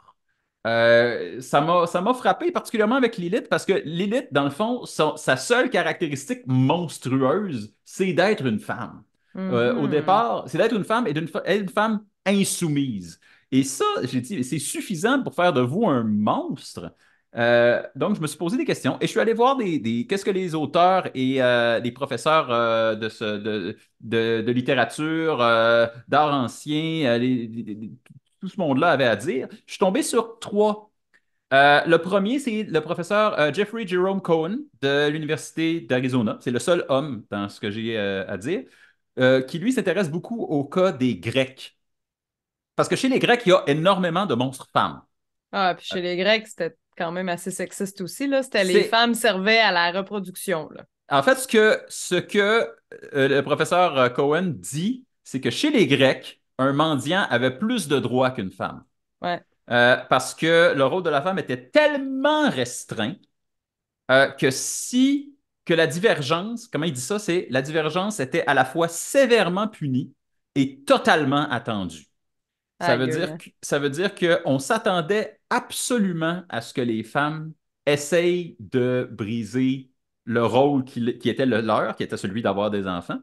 Euh, ça m'a frappé, particulièrement avec Lilith, parce que Lilith, dans le fond, sa seule caractéristique monstrueuse, c'est d'être une femme. Euh, au mhm. départ, c'est d'être une femme et d'une une femme insoumise. Et ça, j'ai dit, c'est suffisant pour faire de vous un monstre. Euh, donc, je me suis posé des questions et je suis allé voir des, qu'est-ce que les auteurs et les professeurs de, de, de, littérature, d'art ancien, tout ce monde-là avait à dire. Je suis tombé sur trois. Euh, le premier, c'est le professeur euh, Jeffrey Jerome Cohen de l'Université d'Arizona. C'est le seul homme dans ce que j'ai euh, à dire, qui lui s'intéresse beaucoup au cas des Grecs. Parce que chez les Grecs, il y a énormément de monstres femmes. Ah, puis chez les Grecs, c'était quand même assez sexiste aussi. là. C'était les femmes servaient à la reproduction. En fait, ce que, ce que le professeur Cohen dit, c'est que chez les Grecs, un mendiant avait plus de droits qu'une femme. Euh, parce que le rôle de la femme était tellement restreint euh, que si que la divergence, comment il dit ça, c'est la divergence était à la fois sévèrement punie et totalement attendue. Ça, veut, dire ça veut dire qu'on s'attendait absolument à ce que les femmes essayent de briser le rôle qui, qui était le leur, qui était celui d'avoir des enfants.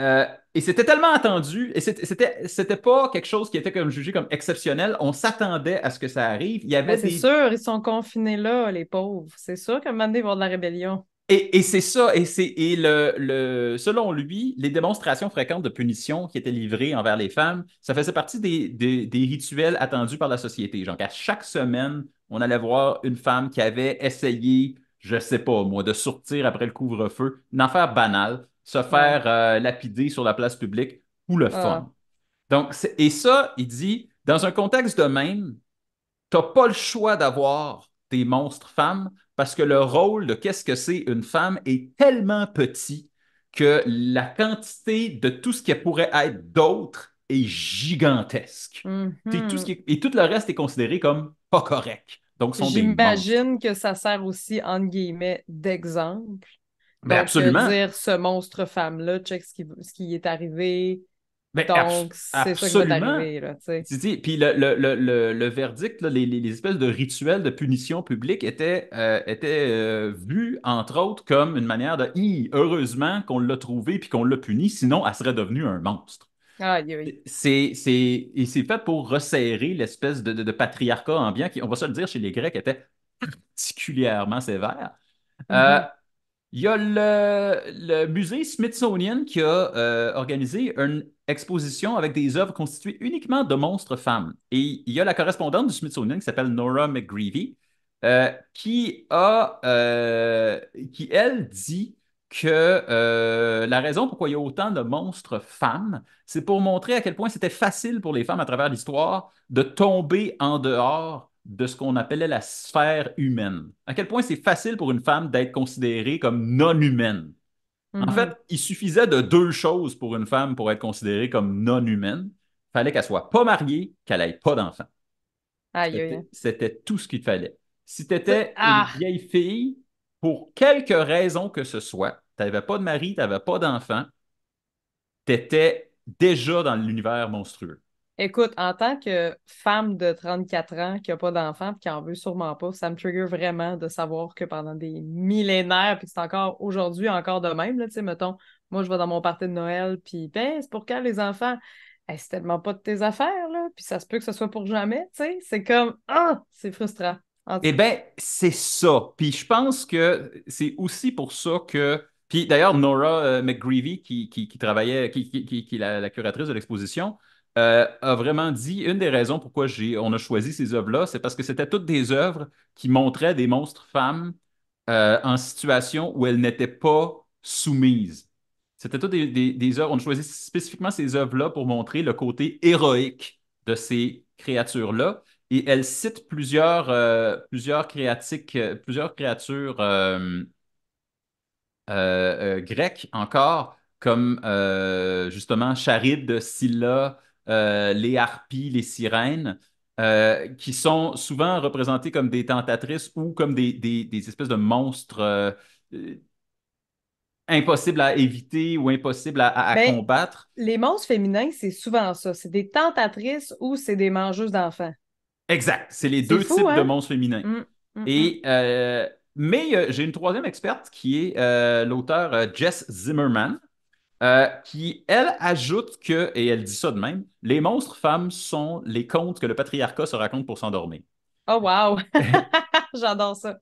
Euh, et c'était tellement attendu, et c'était, pas quelque chose qui était comme jugé comme exceptionnel. On s'attendait à ce que ça arrive. Il y avait C'est sûr, ils sont confinés là, les pauvres. C'est sûr qu'à un moment de la rébellion. Et, c'est ça, et, c'est, le, selon lui, les démonstrations fréquentes de punition qui étaient livrées envers les femmes, ça faisait partie des, rituels attendus par la société. Genre, à chaque semaine, on allait voir une femme qui avait essayé, je sais pas moi, de sortir après le couvre-feu, une affaire banale se faire euh, lapider sur la place publique ou le ah. fun. Donc, et ça, il dit, dans un contexte de même, tu n'as pas le choix d'avoir des monstres femmes parce que le rôle de qu'est-ce que c'est une femme est tellement petit que la quantité de tout ce qui pourrait être d'autre est gigantesque. et, mm-hmm. tout ce et tout le reste est considéré comme pas correct. Donc, J'imagine que ça sert aussi, entre guillemets, d'exemple ben, euh, absolument. dire ce monstre femme-là, check ce qui, ce qui est arrivé. Ben, Donc, c'est ça qui va t'arriver. Puis le, le, le, verdict, les, les, espèces de rituels de punition publique étaient, euh, étaient euh, vus, entre autres, comme une manière de « heureusement qu'on l'a trouvé puis qu'on l'a puni, sinon elle serait devenue un monstre ». Ah, oui. C'est, et c'est fait pour resserrer l'espèce de, de, patriarcat ambiant qui, on va se le dire, chez les Grecs était particulièrement sévère. Mm-hmm. Il y a le, musée Smithsonian qui a euh, organisé une exposition avec des œuvres constituées uniquement de monstres femmes. Et il y a la correspondante du Smithsonian qui s'appelle Nora McGreevy, euh, qui a, euh, qui elle dit que la raison pourquoi il y a autant de monstres femmes, c'est pour montrer à quel point c'était facile pour les femmes à travers l'histoire de tomber en dehors de ce qu'on appelait la sphère humaine. À quel point c'est facile pour une femme d'être considérée comme non humaine. En mhm. fait, il suffisait de deux choses pour une femme pour être considérée comme non humaine. Il fallait qu'elle soit pas mariée, qu'elle n'ait pas d'enfant. C'était tout ce qu'il fallait. Si tu étais une ah! vieille fille, pour quelque raison que ce soit, tu n'avais pas de mari, tu n'avais pas d'enfant, tu étais déjà dans l'univers monstrueux. Écoute, en tant que femme de 34 ans qui n'a pas d'enfant et qui en veut sûrement pas, ça me trigger vraiment de savoir que pendant des millénaires, puis c'est encore aujourd'hui encore de même, là, tu sais, mettons, moi je vais dans mon party de Noël, puis ben, c'est pour quand les enfants? c'est tellement pas de tes affaires, là, puis ça se peut que ce soit pour jamais, tu sais, c'est comme, ah, c'est frustrant. Eh bien, c'est ça. Puis je pense que c'est aussi pour ça que puis d'ailleurs, Nora euh, McGreevy, qui, travaillait, qui, est la curatrice de l'exposition, euh, a vraiment dit une des raisons pourquoi on a choisi ces œuvres-là, c'est parce que c'était toutes des œuvres qui montraient des monstres femmes euh, en situation où elles n'étaient pas soumises. C'était toutes des, des, œuvres, on a choisi spécifiquement ces œuvres-là pour montrer le côté héroïque de ces créatures-là. Et elle cite plusieurs, euh, plusieurs, créatiques, plusieurs créatures grecques encore, comme justement Charide, Scylla, euh, les harpies, les sirènes. Euh, qui sont souvent représentées comme des tentatrices ou comme des, espèces de monstres euh, impossibles à éviter ou impossibles à, ben, combattre. Les monstres féminins, c'est souvent ça. C'est des tentatrices ou c'est des mangeuses d'enfants. Exact. C'est les deux types de hein? monstres féminins. Hum, hum, Et, hum. mais j'ai une troisième experte qui est l'auteur Jess Zimmerman euh, qui, elle, ajoute que, et elle dit ça de même, les monstres femmes sont les contes que le patriarcat se raconte pour s'endormir. Oh, wow! J'adore ça.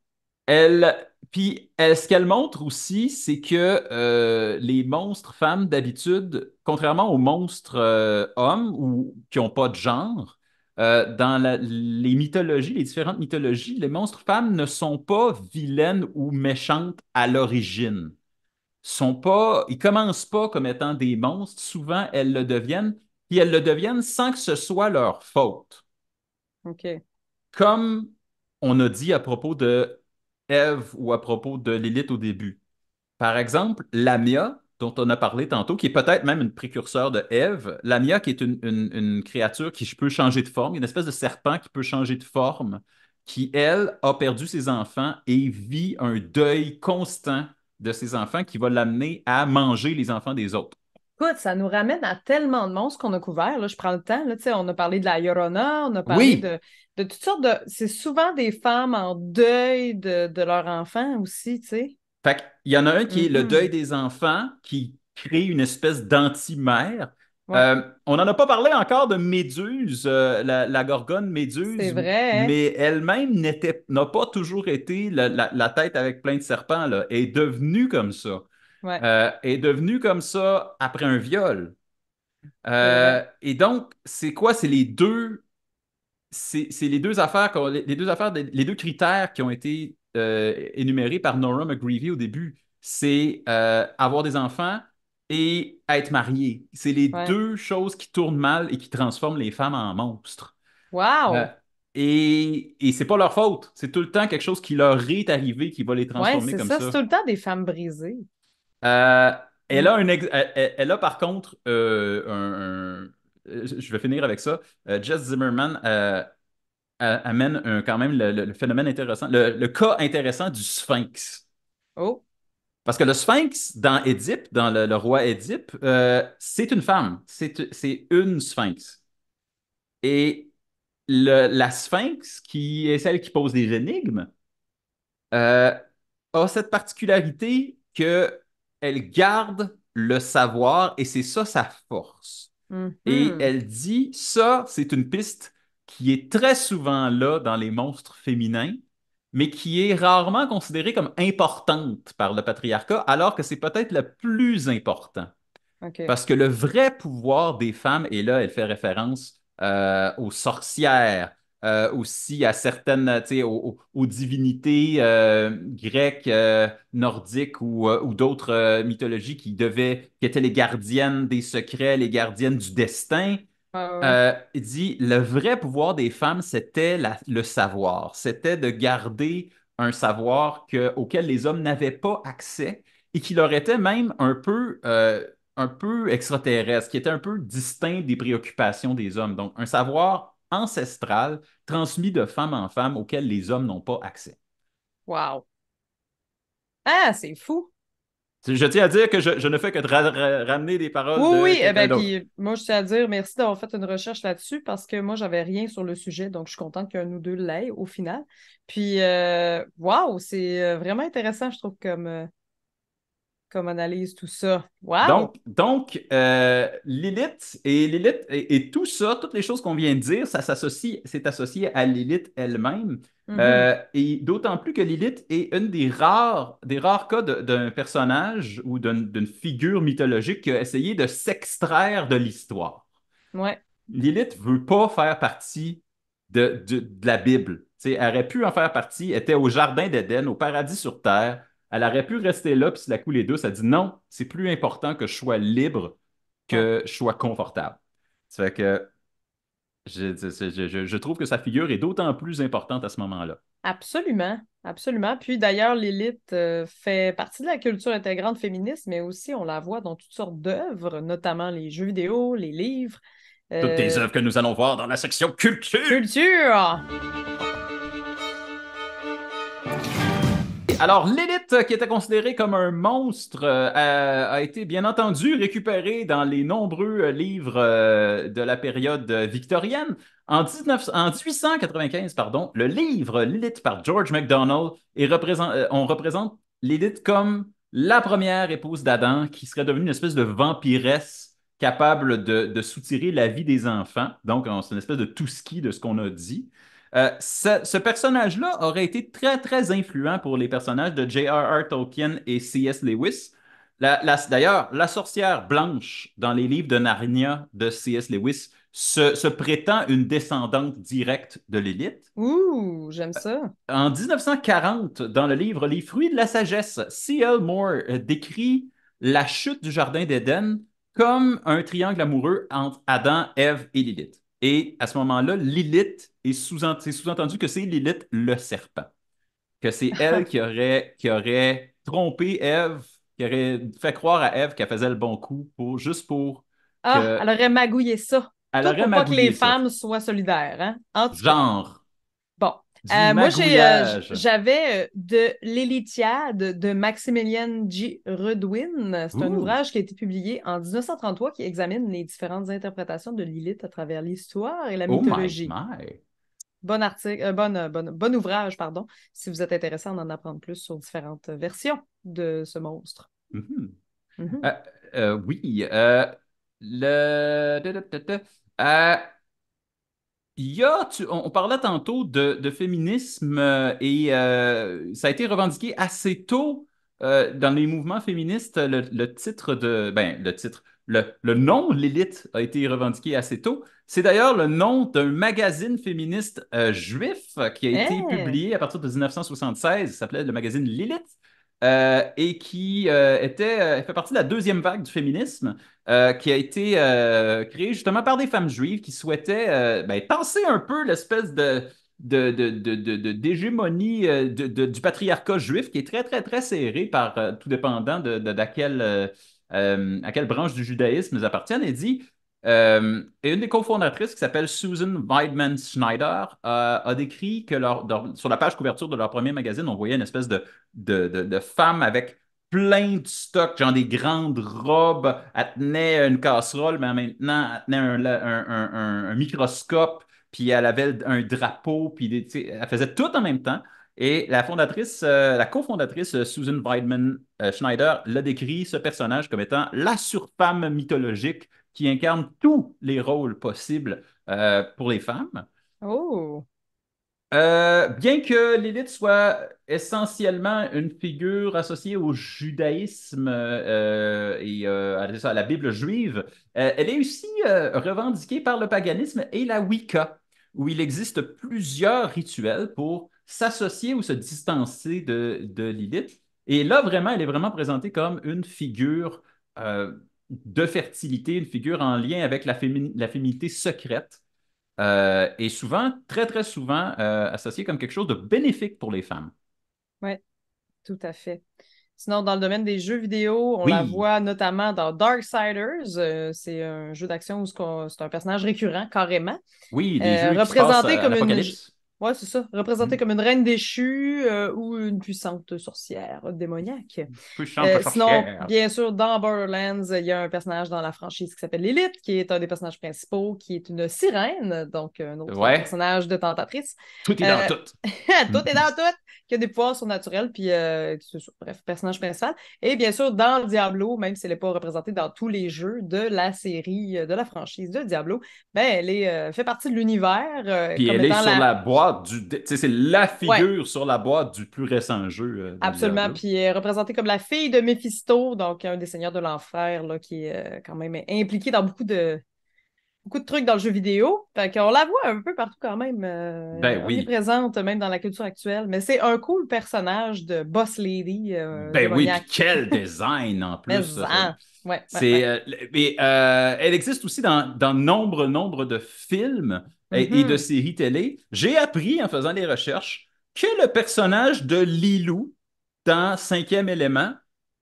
Elle, puis, ce qu'elle montre aussi, c'est que euh, les monstres femmes, d'habitude, contrairement aux monstres euh, hommes ou qui n'ont pas de genre, dans les mythologies, les différentes mythologies, les monstres femmes ne sont pas vilaines ou méchantes à l'origine sont pas, ils commencent pas comme étant des monstres. Souvent, elles le deviennent, et elles le deviennent sans que ce soit leur faute. Comme on a dit à propos de Ève ou à propos de l'élite au début. Par exemple, Lamia, dont on a parlé tantôt, qui est peut-être même une précurseur de Ève. Lamia, qui est une, une, créature qui peut changer de forme, une espèce de serpent qui peut changer de forme, qui, elle, a perdu ses enfants et vit un deuil constant de ses enfants qui va l'amener à manger les enfants des autres. Écoute, ça nous ramène à tellement de monstres qu'on a couvert. Là, je prends le temps. on a parlé de la Yorona, on a parlé de, toutes sortes de. C'est souvent des femmes en deuil de, de enfants aussi, tu sais. Fait qu'il y en a un qui est le mm-hmm. deuil des enfants, qui crée une espèce d'anti-mère. Euh, on n'en a pas parlé encore de Méduse, euh, la, gorgone Méduse. vrai. Hein? Mais elle-même n'a pas toujours été la, tête avec plein de serpents. Là. est devenue comme ça. Euh, est devenue comme ça après un viol. Et donc, c'est quoi? C'est les deux. C'est les deux affaires, les deux affaires, les deux critères qui ont été énumérés par Nora McGreevy au début. C'est avoir des enfants et être marié. C'est les deux choses qui tournent mal et qui transforment les femmes en monstres. Wow! Euh, et, et c'est pas leur faute. C'est tout le temps quelque chose qui leur est arrivé qui va les transformer comme ça. ça. C'est tout le temps des femmes brisées. Euh, elle, mm. a elle, a par contre euh, Je vais finir avec ça. Jess Zimmerman amène quand même le, phénomène intéressant, le, le, cas intéressant du sphinx. Oh! Parce que le sphinx dans Édipe, dans le, roi Édipe, euh, c'est une femme. C'est une sphinx. Et la sphinx, qui est celle qui pose des énigmes, euh, a cette particularité qu'elle garde le savoir et c'est ça sa force. Mm-hmm. Et elle dit ça, c'est une piste qui est très souvent là dans les monstres féminins mais qui est rarement considérée comme importante par le patriarcat, alors que c'est peut-être le plus important. Parce que le vrai pouvoir des femmes, et là, elle fait référence euh, aux sorcières, euh, aussi à certaines, aux, aux, divinités euh, grecques, nordiques ou, ou d'autres mythologies qui devaient, qui étaient les gardiennes des secrets, les gardiennes du destin. Euh, il dit le vrai pouvoir des femmes, c'était le savoir. C'était de garder un savoir que, auquel les hommes n'avaient pas accès et qui leur était même un peu, euh, un peu extraterrestre, qui était un peu distinct des préoccupations des hommes. Donc, un savoir ancestral transmis de femme en femme auquel les hommes n'ont pas accès. Wow! Ah, c'est fou! Je tiens à dire que je, ne fais que ramener des paroles. Oui, oui, eh ben, puis moi, je tiens à dire merci d'avoir fait une recherche là-dessus parce que moi, j'avais rien sur le sujet, donc je suis contente qu'un ou deux l'aient au final. Puis, euh, waouh, wow, c'est euh, vraiment intéressant, je trouve, comme, euh, comme analyse tout ça. Donc, donc euh, et, l'élite et, tout ça, toutes les choses qu'on vient de dire, ça s'associe, c'est associé à Lilith elle-même. Mhm. Euh, et d'autant plus que Lilith est une des rares, des rares cas d'un personnage ou d'une, figure mythologique qui a essayé de s'extraire de l'histoire. Ouais. ne veut pas faire partie de, la Bible. elle aurait pu en faire partie, elle était au jardin d'Éden, au paradis sur terre elle aurait pu rester là, puis la couler les deux, ça dit non, c'est plus important que je sois libre que je sois confortable. Ça fait que je, trouve que sa figure est d'autant plus importante à ce moment-là. Absolument, absolument. Puis d'ailleurs, l'élite euh, fait partie de la culture intégrante féministe, mais aussi on la voit dans toutes sortes d'œuvres, notamment les jeux vidéo, les livres. Toutes les euh, œuvres que nous allons voir dans la section culture. Culture! Alors, l'élite, qui était considérée comme un monstre, euh, a été bien entendu récupérée dans les nombreux euh, livres euh, de la période victorienne. En, 19, 1895, pardon, le livre L'élite par George MacDonald, on représente l'élite comme la première épouse d'Adam, qui serait devenue une espèce de vampiresse capable de, soutirer la vie des enfants. Donc, c'est une espèce de tout qui, de ce qu'on a dit. Euh, ce, personnage-là aurait été très, très influent pour les personnages de J.R.R. Tolkien et C.S. Lewis. D'ailleurs, la sorcière blanche dans les livres de Narnia de C.S. Lewis se, prétend une descendante directe de l'élite. Ouh, j'aime ça. Euh, en 1940, dans le livre Les fruits de la sagesse, C.L. Moore décrit la chute du Jardin d'Éden comme un triangle amoureux entre Adam, Ève et Lilith. Et à ce moment-là, Lilith est sous-entendu que c'est Lilith le serpent. Que c'est elle qui aurait, qui aurait trompé Eve, qui aurait fait croire à Eve qu'elle faisait le bon coup pour, juste pour. Ah, elle aurait magouillé ça. pour pas que les femmes soient solidaires. Hein. Genre. Euh, moi, euh, j'avais euh, de l'Élitiade de Maximilian G. Redwin. C'est un ouvrage qui a été publié en 1933 qui examine les différentes interprétations de Lilith à travers l'histoire et la oh mythologie. Bon article, bon, ouvrage, pardon, si vous êtes intéressé à en apprendre plus sur différentes versions de ce monstre. oui. le... Il on, parlait tantôt de, féminisme euh, et euh, ça a été revendiqué assez tôt euh, dans les mouvements féministes. Le, titre de, ben, le titre, le, nom, l'élite, a été revendiqué assez tôt. C'est d'ailleurs le nom d'un magazine féministe juif qui a eh! été publié à partir de 1976. Il s'appelait le magazine Lilith. et qui était, fait partie de la deuxième vague du féminisme. Euh, qui a été euh, créé justement par des femmes juives qui souhaitaient penser euh, un peu l'espèce de, de, d'hégémonie du patriarcat juif qui est très, très, très serré par tout dépendant de, de, à quelle branche du judaïsme ils appartiennent. Et dit, et une des cofondatrices qui s'appelle Susan Weidman Schneider a décrit que sur la page couverture de leur premier magazine, on voyait une espèce de, de, femme avec plein de stocks, genre des grandes robes. Elle tenait une casserole, mais maintenant, elle tenait un, microscope, puis elle avait un drapeau, puis elle faisait tout en même temps. Et la fondatrice, euh, la cofondatrice euh, Susan Weidman euh, Schneider l'a décrit ce personnage comme étant la surfemme mythologique qui incarne tous les rôles possibles pour les femmes. Oh! Euh, bien que l'élite soit essentiellement une figure associée au judaïsme euh, et euh, à la Bible juive, elle est aussi revendiquée par le paganisme et la Wicca, où il existe plusieurs rituels pour s'associer ou se distancer de, de l'élite. Et là, vraiment, elle est vraiment présentée comme une figure de fertilité, une figure en lien avec la féminité secrète euh, et est souvent, très, très souvent euh, associé comme quelque chose de bénéfique pour les femmes. Oui, tout à fait. Sinon, dans le domaine des jeux vidéo, on la voit notamment dans Darksiders. Euh, c'est un jeu d'action où c'est un personnage récurrent, carrément. Oui, des jeux qui comme une. Ouais, c'est ça. Représentée mm. comme une reine déchue euh, ou une puissante sorcière démoniaque. Puissante euh, sorcière. Sinon, bien sûr, dans Borderlands, il y a un personnage dans la franchise qui s'appelle Lilith, qui est un des personnages principaux, qui est une sirène, donc un autre personnage de tentatrice. Tout est dans euh, tout. tout est dans tout. Qui a des pouvoirs surnaturels, puis bref, personnage principal. Et bien sûr, dans Diablo, même si elle n'est pas représentée dans tous les jeux de la série, de la franchise de Diablo, ben, elle est, fait partie de l'univers. puis elle est sur la boîte c'est la figure sur la boîte du plus récent jeu. Euh, Absolument. Puis est euh, représentée comme la fille de Mephisto, donc un des seigneurs de l'enfer, qui est euh, quand même impliqué dans beaucoup de, beaucoup de trucs dans le jeu vidéo. on la voit un peu partout quand même. est ben présente même dans la culture actuelle. Mais c'est un cool personnage de Boss Lady. ben oui, quel design en plus. elle existe aussi dans, dans nombre, nombre de films et, de mhm. séries télé, j'ai appris en faisant des recherches que le personnage de Lilou dans Cinquième élément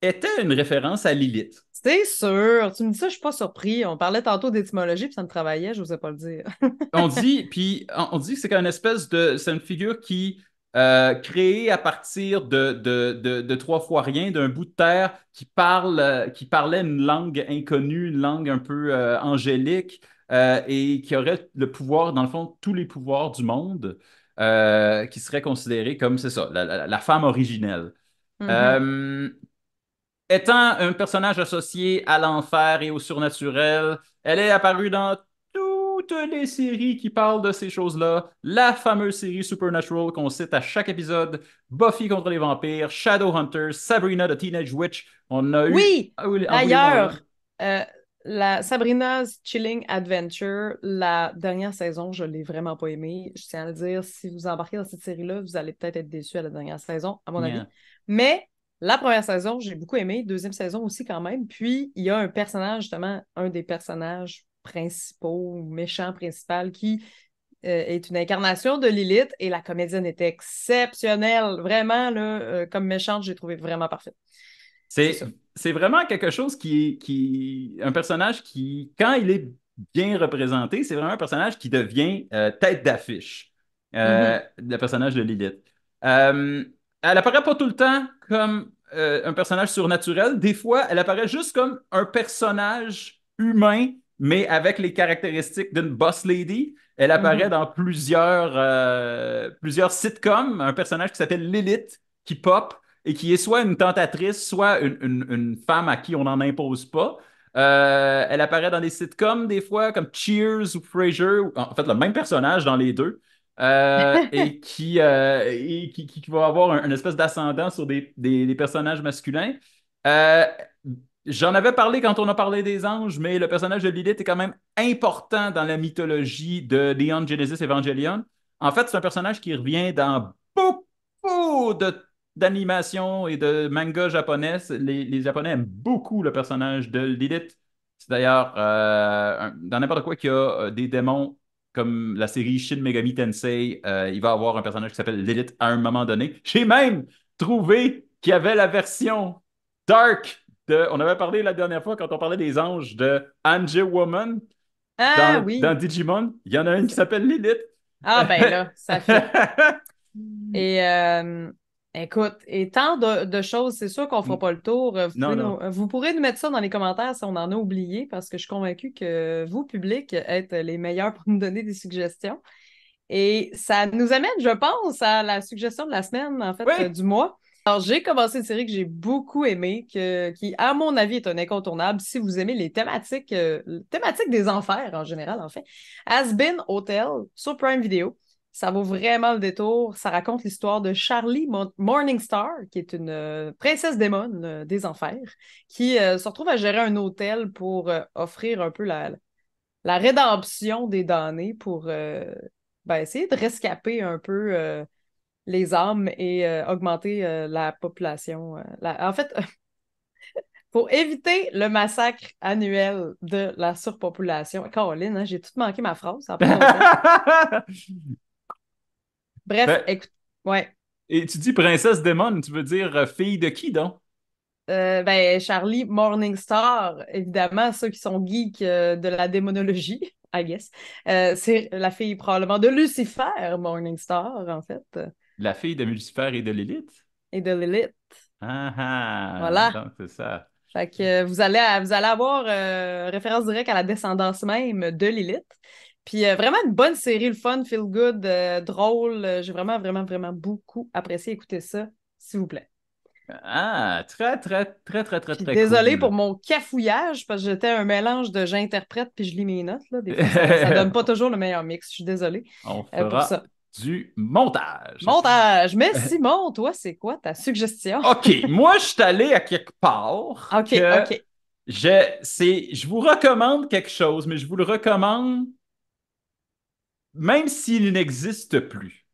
était une référence à Lilith. C'est sûr. Tu me dis ça, je suis pas surpris. On parlait tantôt d'étymologie, puis ça me travaillait, je n'osais pas le dire. on dit, puis on dit que c'est une espèce de. C'est une figure qui euh, créée à partir de, de, trois fois rien, d'un bout de terre qui parle, euh, qui parlait une langue inconnue, une langue un peu euh, angélique. Euh, et qui aurait le pouvoir, dans le fond, tous les pouvoirs du monde, euh, qui serait considérée comme, c'est ça, la, femme originelle. Mm-hmm. Euh, étant un personnage associé à l'enfer et au surnaturel, elle est apparue dans toutes les séries qui parlent de ces choses-là, la fameuse série Supernatural qu'on cite à chaque épisode, Buffy contre les vampires, Shadowhunters, Sabrina the Teenage Witch, on a oui, ah eu... ailleurs, la Sabrina's Chilling Adventure, la dernière saison, je ne l'ai vraiment pas aimée. Je tiens à le dire, si vous embarquez dans cette série-là, vous allez peut-être être déçu à la dernière saison, à mon avis. Mais la première saison, j'ai beaucoup aimé. Deuxième saison aussi, quand même. Puis, il y a un personnage, justement, un des personnages principaux, méchant principal, qui euh, est une incarnation de Lilith et la comédienne est exceptionnelle. Vraiment, là, euh, comme méchante, j'ai trouvé vraiment parfaite. C'est c'est vraiment quelque chose qui est qui, un personnage qui, quand il est bien représenté, c'est vraiment un personnage qui devient euh, tête d'affiche, euh, mm-hmm. le personnage de Lilith. Euh, elle apparaît pas tout le temps comme un personnage surnaturel. Des fois, elle apparaît juste comme un personnage humain, mais avec les caractéristiques d'une boss lady. Elle apparaît mm-hmm. dans plusieurs, plusieurs sitcoms. Un personnage qui s'appelle Lilith, qui pop, et qui est soit une tentatrice, soit une, une, femme à qui on n'en impose pas. Euh, elle apparaît dans des sitcoms des fois, comme Cheers ou Frasier, en fait le même personnage dans les deux, euh, et, qui, euh, et qui, va avoir une espèce d'ascendant sur des, des, personnages masculins. J'en avais parlé quand on a parlé des anges, mais le personnage de Lilith est quand même important dans la mythologie de Leon Genesis Evangelion. En fait, c'est un personnage qui revient dans beaucoup de d'animation et de manga japonais, les, les, Japonais aiment beaucoup le personnage de Lilith. C'est d'ailleurs euh, dans n'importe quoi qu'il y a euh, des démons comme la série Shin Megami Tensei, euh, il va avoir un personnage qui s'appelle Lilith à un moment donné. J'ai même trouvé qu'il y avait la version dark de. On avait parlé la dernière fois quand on parlait des anges de Angie Woman. Ah, dans, Digimon, il y en a une qui s'appelle Lilith. Ah ben là, ça fait. Et Écoute, et tant de, choses, c'est sûr qu'on ne fera mm. pas le tour. Vous, pourrez nous mettre ça dans les commentaires si on en a oublié, parce que je suis convaincue que vous, public, êtes les meilleurs pour nous donner des suggestions. Et ça nous amène, je pense, à la suggestion de la semaine, en fait, du mois. Alors, j'ai commencé une série que j'ai beaucoup aimée, qui, à mon avis, est un incontournable si vous aimez les thématiques, euh, thématiques des enfers en général, en fait. Has Been Hotel sur Prime Video. Ça vaut vraiment le détour. Ça raconte l'histoire de Charlie Morningstar, qui est une euh, princesse démon euh, des enfers, qui euh, se retrouve à gérer un hôtel pour offrir un peu la, la rédemption des damnés pour ben, essayer de rescaper un peu les âmes et augmenter la population. En fait, pour éviter le massacre annuel de la surpopulation. Caroline, hein, j'ai tout manqué ma phrase. Bref, ben, écoute, ouais. Et tu dis princesse démon, tu veux dire euh, fille de qui donc? Euh, ben, Charlie Morningstar, évidemment, ceux qui sont geeks euh, de la démonologie, I guess. c'est la fille probablement de Lucifer, Morningstar, en fait. La fille de Lucifer et de Lilith? Et de Lilith. Ah ah! Voilà. Donc, c'est ça. Fait que vous allez, vous allez avoir référence directe à la descendance même de Lilith. Puis euh, vraiment une bonne série, le fun, feel good, euh, drôle. Euh, j'ai vraiment, vraiment, vraiment beaucoup apprécié écouter ça, s'il vous plaît. Ah, très, très, très, très, très, très. Désolée pour mon cafouillage parce que j'étais un mélange de j'interprète puis je lis mes notes. Là. ça, donne pas toujours le meilleur mix. Je suis désolée. On fera du montage. Montage. Mais Simon, toi, c'est quoi ta suggestion? OK. Moi, je suis allé à quelque part. OK, OK. Je, je vous recommande quelque chose, mais je vous le recommande même s'il n'existe plus,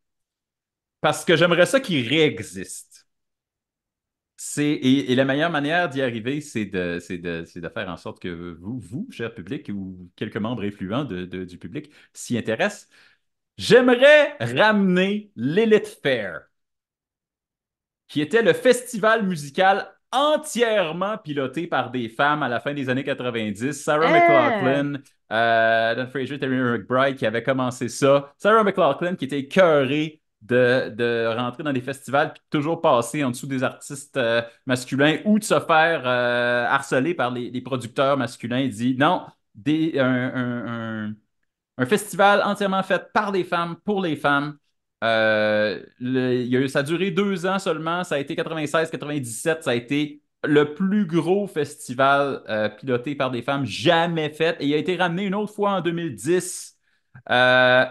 parce que j'aimerais ça qu'il réexiste. C'est, et, la meilleure manière d'y arriver, c'est de, de, faire en sorte que vous, vous, cher public, ou quelques membres influents du public s'y intéressent. J'aimerais ramener Lilith Fair, qui était le festival musical entièrement piloté par des femmes à la fin des années 90. Sarah hein? McLaughlin, euh, Don Fraser, Terry McBride qui avait commencé ça. Sarah McLaughlin qui était écœurée de, rentrer dans des festivals puis toujours passer en dessous des artistes euh, masculins ou de se faire euh, harceler par les, producteurs masculins. Il dit non, des, un, festival entièrement fait par les femmes, pour les femmes. Euh, il a, ça a duré deux ans seulement. Ça a été 96-97. Ça a été le plus gros festival euh, piloté par des femmes jamais fait. Et il a été ramené une autre fois en 2010, euh,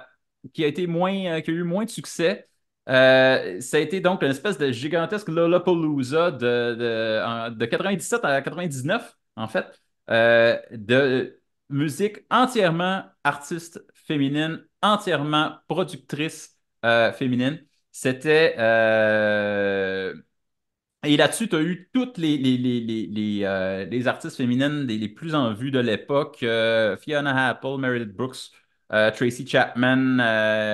qui, a été moins, qui a eu moins de succès. ça a été donc une espèce de gigantesque Lollapalooza de, de, 97 à 99, en fait, de musique entièrement artiste féminine, entièrement productrice, euh, féminine. C'était. Euh, et là-dessus, tu as eu toutes les, les, euh, artistes féminines les, plus en vue de l'époque Fiona Apple, Meredith Brooks. Tracy Chapman,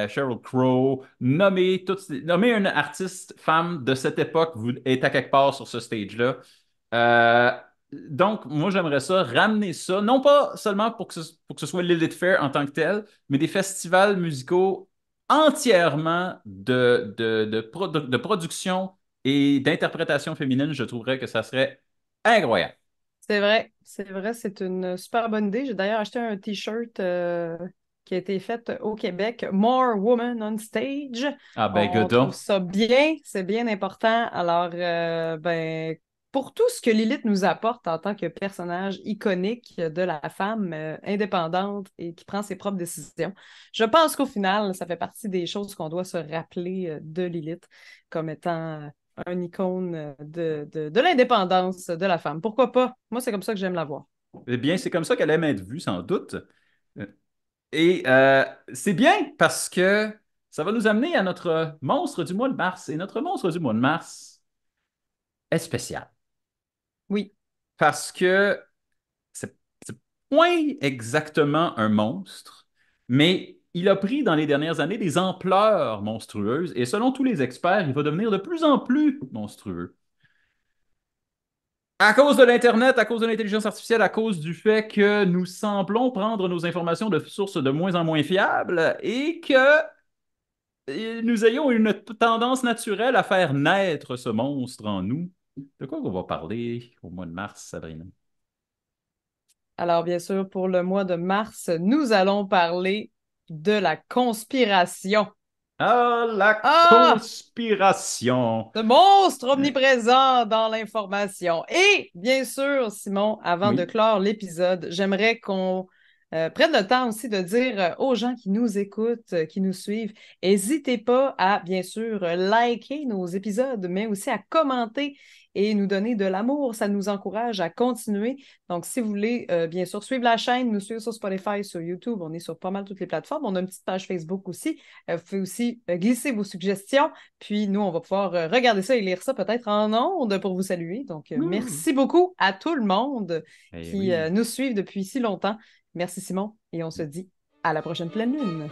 Sheryl Crow, nommez une artiste femme de cette époque vous, êtes à quelque part sur ce stage-là. donc, moi, j'aimerais ça, ramener ça, non pas seulement pour que ce, pour que ce soit Fair en tant que tel, mais des festivals musicaux entièrement de, de, production et d'interprétation féminine, je trouverais que ça serait incroyable. C'est vrai, c'est vrai, c'est une super bonne idée. J'ai d'ailleurs acheté un t-shirt euh, qui a été fait au Québec, More Women on Stage. Ah ben, On trouve ça bien, c'est bien important. Alors, euh, ben, pour tout ce que Lilith nous apporte en tant que personnage iconique de la femme euh, indépendante et qui prend ses propres décisions. Je pense qu'au final, ça fait partie des choses qu'on doit se rappeler euh, de Lilith comme étant euh, un icône de, l'indépendance de la femme. Pourquoi pas? Moi, c'est comme ça que j'aime la voir. Eh bien, c'est comme ça qu'elle aime être vue, sans doute. Et c'est bien parce que ça va nous amener à notre monstre du mois de mars. Et notre monstre du mois de mars est spécial. Oui. Parce que c'est point exactement un monstre, mais il a pris dans les dernières années des ampleurs monstrueuses et selon tous les experts, il va devenir de plus en plus monstrueux. À cause de l'Internet, à cause de l'intelligence artificielle, à cause du fait que nous semblons prendre nos informations de sources de moins en moins fiables et que nous ayons une tendance naturelle à faire naître ce monstre en nous de quoi on va parler au mois de mars, Sabrina? Alors, bien sûr, pour le mois de mars, nous allons parler de la conspiration. Ah, la ah! conspiration! Le monstre euh. omniprésent dans l'information. Et, bien sûr, Simon, avant de clore l'épisode, j'aimerais qu'on euh, prenne le temps aussi de dire euh, aux gens qui nous écoutent, qui nous suivent, n'hésitez pas à, bien sûr, liker nos épisodes, mais aussi à commenter et nous donner de l'amour. Ça nous encourage à continuer. Donc, si vous voulez, euh, bien sûr, suivre la chaîne, nous suivre sur Spotify, sur YouTube, on est sur pas mal toutes les plateformes. On a une petite page Facebook aussi. Euh, vous pouvez aussi euh, glisser vos suggestions. Puis nous, on va pouvoir regarder ça et lire ça peut-être en ondes pour vous saluer. Donc, hmm. merci beaucoup à tout le monde eh qui nous suivent depuis si longtemps. Merci Simon et on se dit à la prochaine pleine lune.